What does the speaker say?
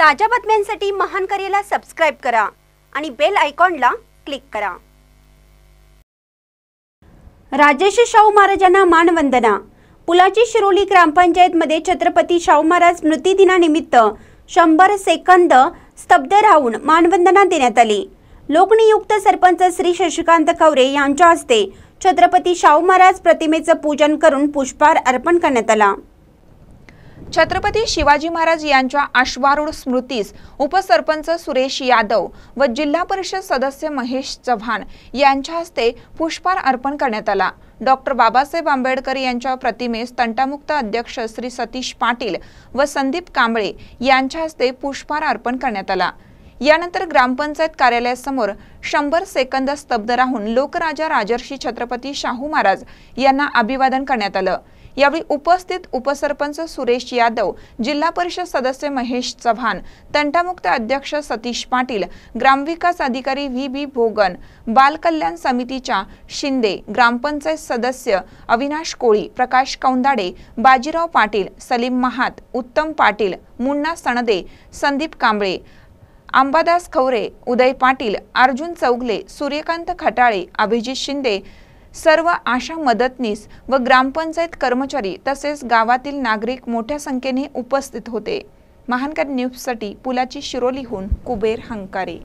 ताज्या बातम्यांसाठी महान करेला सबस्क्राईब करा आणि बेल आयकॉनला क्लिक करा राजेश शाहू महाराजांना मानवंदना पुलाची शिरोली ग्रामपंचायतमध्ये छत्रपती शाहू महाराज निमित्त शंभर सेकंद स्तब्ध राहून मानवंदना देण्यात आली लोकनियुक्त सरपंच श्री शशिकांत खवरे यांच्या हस्ते छत्रपती शाहू महाराज प्रतिमेचं पूजन करून पुष्पहार अर्पण करण्यात आला छत्रपती शिवाजी महाराज यांच्या अश्वारूढ स्मृतीस उपसरपंच सुरेश यादव व जिल्हा परिषद सदस्य महेश चव्हाण यांच्या हस्ते पुष्पार अर्पण करण्यात आला डॉक्टर बाबासाहेब आंबेडकर यांच्या प्रतिमेस तंटामुक्त अध्यक्ष श्री सतीश पाटील व संदीप कांबळे यांच्या हस्ते पुष्पार अर्पण करण्यात आला यानंतर ग्रामपंचायत कार्यालयासमोर शंभर सेकंद स्तब्ध राहून लोकराजा राजर्षी छत्रपती शाहू महाराज यांना अभिवादन करण्यात आलं यावेळी उपस्थित उपसरपंच सुरेश यादव जिल्हा परिषद सदस्य महेश चव्हाण तंटामुक्त अध्यक्ष सतीश पाटील ग्रामविकास अधिकारी व्ही बी भोगन बालकल्याण समितीच्या शिंदे ग्रामपंचायत सदस्य अविनाश कोळी प्रकाश कौंदाडे बाजीराव पाटील सलीम महात उत्तम पाटील मुन्ना सणदे संदीप कांबळे अंबादास खवरे उदय पाटील अर्जुन चौगले सूर्यकांत खटाळे अभिजित शिंदे सर्व आशा मदतनीस व ग्रामपंचायत कर्मचारी तसेच गावातील नागरिक मोठ्या संख्येने उपस्थित होते महानकर न्यूजसाठी पुलाची शिरोलीहून कुबेर हंकारे